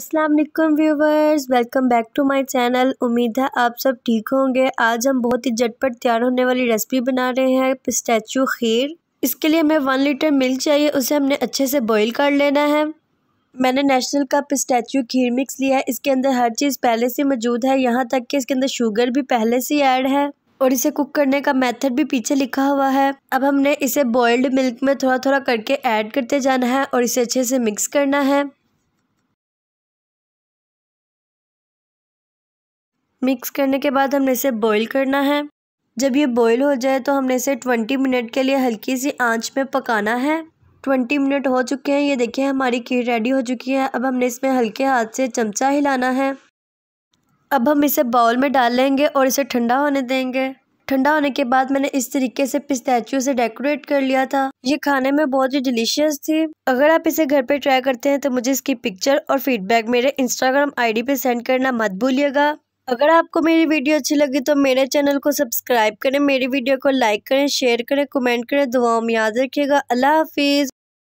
Aslam viewers welcome back to my channel उम्मीद है आप सब ठीक होंगे आज हम बहुत ही झटपट तैयार होने वाली रेसिपी बना रहे हैं पिस्टैचू खीर इसके लिए हमें वन लीटर मिल्क चाहिए उसे हमने अच्छे से बॉईल कर लेना है मैंने नेशनल का पिस्टैचू खीर मिक्स लिया है इसके अंदर हर चीज़ पहले से मौजूद है यहाँ तक कि इसके अंदर शुगर भी पहले से ऐड है और इसे कुक करने का मेथड भी पीछे लिखा हुआ है अब हमने इसे बॉयल्ड मिल्क में थोड़ा थोड़ा करके ऐड करते जाना है और इसे अच्छे से मिक्स करना है मिक्स करने के बाद हमने इसे बॉईल करना है जब ये बॉईल हो जाए तो हमने इसे ट्वेंटी मिनट के लिए हल्की सी आंच में पकाना है ट्वेंटी मिनट हो चुके हैं ये देखिए हमारी खीर रेडी हो चुकी है अब हमने इसमें हल्के हाथ से चमचा हिलाना है अब हम इसे बाउल में डाल लेंगे और इसे ठंडा होने देंगे ठंडा होने के बाद मैंने इस तरीके से पिस्तैचू से डेकोरेट कर लिया था ये खाने में बहुत ही डिलीशियस थी अगर आप इसे घर पे ट्राई करते हैं तो मुझे इसकी पिक्चर और फीडबैक मेरे इंस्टाग्राम आईडी पे सेंड करना मत भूलिएगा अगर आपको मेरी वीडियो अच्छी लगी तो मेरे चैनल को सब्सक्राइब करें मेरी वीडियो को लाइक करें शेयर करें कमेंट करें दुआओं में याद रखिएगा अल्लाह हाफिज़